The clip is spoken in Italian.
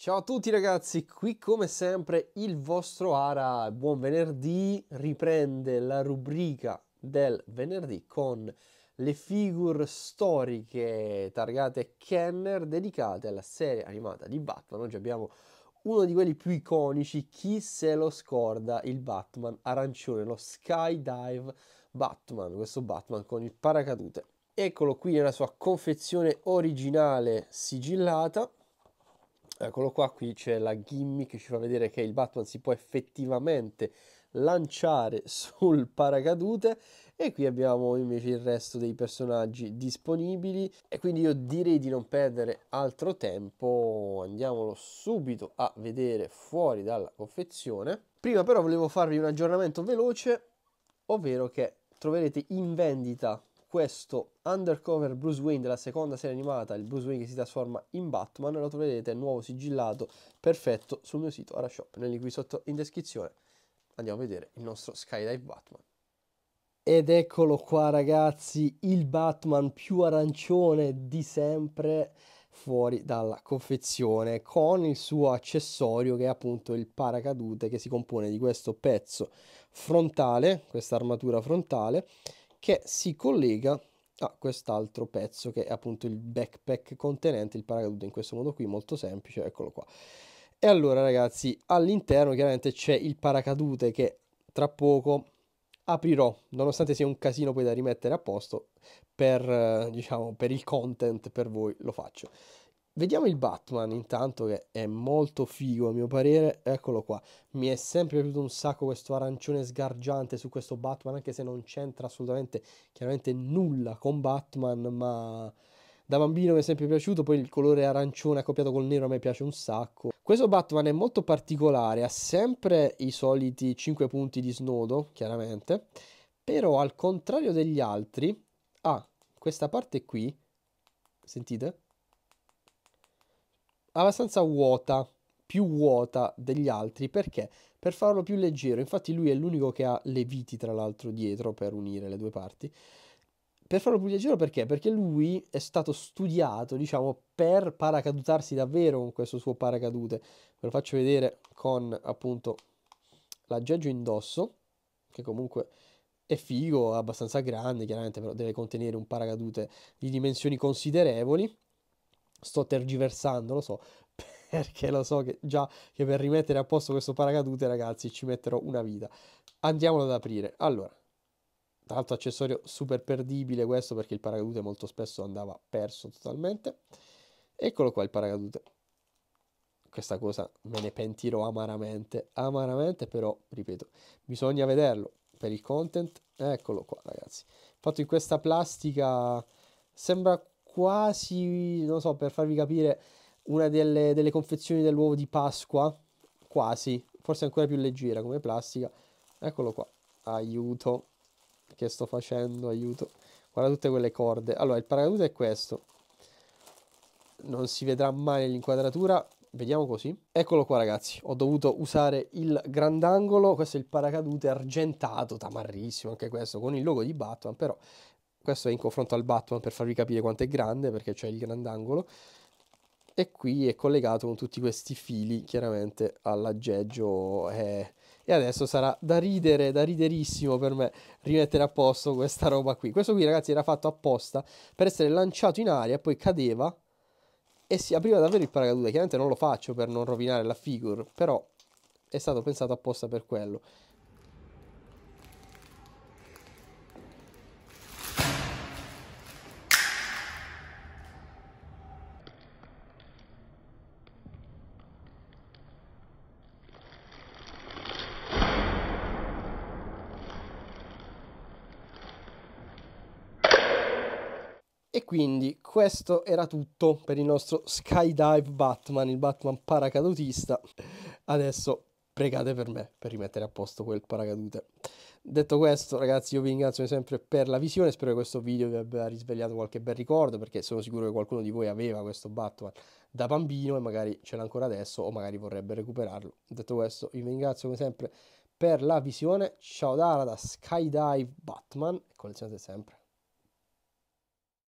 Ciao a tutti ragazzi, qui come sempre il vostro Ara, buon venerdì, riprende la rubrica del venerdì con le figure storiche targate Kenner dedicate alla serie animata di Batman. Oggi abbiamo uno di quelli più iconici, chi se lo scorda, il Batman arancione, lo Skydive Batman, questo Batman con il paracadute. Eccolo qui nella sua confezione originale sigillata Eccolo qua, qui c'è la gimmick che ci fa vedere che il Batman si può effettivamente lanciare sul paracadute e qui abbiamo invece il resto dei personaggi disponibili e quindi io direi di non perdere altro tempo andiamolo subito a vedere fuori dalla confezione prima però volevo farvi un aggiornamento veloce ovvero che troverete in vendita questo Undercover Bruce Wayne della seconda serie animata, il Bruce Wayne che si trasforma in Batman, lo troverete nuovo sigillato perfetto sul mio sito Arashop, nel link qui sotto in descrizione. Andiamo a vedere il nostro Skydive Batman. Ed eccolo qua ragazzi, il Batman più arancione di sempre fuori dalla confezione con il suo accessorio che è appunto il paracadute che si compone di questo pezzo frontale, questa armatura frontale che si collega a quest'altro pezzo che è appunto il backpack contenente il paracadute in questo modo qui molto semplice eccolo qua e allora ragazzi all'interno chiaramente c'è il paracadute che tra poco aprirò nonostante sia un casino poi da rimettere a posto per eh, diciamo per il content per voi lo faccio Vediamo il Batman intanto che è molto figo a mio parere, eccolo qua, mi è sempre piaciuto un sacco questo arancione sgargiante su questo Batman anche se non c'entra assolutamente chiaramente nulla con Batman ma da bambino mi è sempre piaciuto, poi il colore arancione accoppiato col nero a me piace un sacco. Questo Batman è molto particolare, ha sempre i soliti 5 punti di snodo, chiaramente, però al contrario degli altri ha questa parte qui, sentite? abbastanza vuota, più vuota degli altri, perché? Per farlo più leggero, infatti lui è l'unico che ha le viti tra l'altro dietro per unire le due parti. Per farlo più leggero perché? Perché lui è stato studiato, diciamo, per paracadutarsi davvero con questo suo paracadute. Ve lo faccio vedere con appunto l'aggeggio indosso, che comunque è figo, abbastanza grande, chiaramente però deve contenere un paracadute di dimensioni considerevoli sto tergiversando, lo so, perché lo so che già che per rimettere a posto questo paracadute, ragazzi, ci metterò una vita. Andiamolo ad aprire. Allora, tra l'altro accessorio super perdibile questo perché il paracadute molto spesso andava perso totalmente. Eccolo qua il paracadute. Questa cosa me ne pentirò amaramente, amaramente però, ripeto, bisogna vederlo per il content. Eccolo qua, ragazzi. Fatto in questa plastica sembra quasi, non so, per farvi capire, una delle, delle confezioni dell'uovo di Pasqua, quasi, forse ancora più leggera come plastica. Eccolo qua, aiuto, che sto facendo, aiuto. Guarda tutte quelle corde. Allora, il paracadute è questo. Non si vedrà mai l'inquadratura. vediamo così. Eccolo qua ragazzi, ho dovuto usare il grandangolo, questo è il paracadute argentato, tamarrissimo anche questo, con il logo di Batman, però questo è in confronto al Batman per farvi capire quanto è grande perché c'è il grandangolo e qui è collegato con tutti questi fili chiaramente all'aggeggio eh. e adesso sarà da ridere, da riderissimo per me rimettere a posto questa roba qui. Questo qui ragazzi era fatto apposta per essere lanciato in aria poi cadeva e si apriva davvero il paracadute, chiaramente non lo faccio per non rovinare la figure, però è stato pensato apposta per quello. E quindi questo era tutto per il nostro Skydive Batman, il Batman paracadutista. Adesso pregate per me per rimettere a posto quel paracadute. Detto questo, ragazzi, io vi ringrazio sempre per la visione. Spero che questo video vi abbia risvegliato qualche bel ricordo, perché sono sicuro che qualcuno di voi aveva questo Batman da bambino e magari ce l'ha ancora adesso o magari vorrebbe recuperarlo. Detto questo, vi ringrazio come sempre per la visione. Ciao Dara da Skydive Batman e collezionate sempre.